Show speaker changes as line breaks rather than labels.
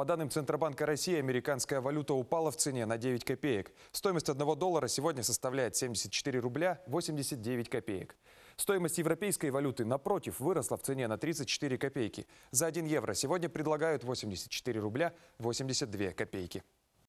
По данным Центробанка России, американская валюта упала в цене на 9 копеек. Стоимость одного доллара сегодня составляет 74 рубля 89 копеек. Стоимость европейской валюты, напротив, выросла в цене на 34 копейки. За 1 евро сегодня предлагают 84 рубля 82 копейки.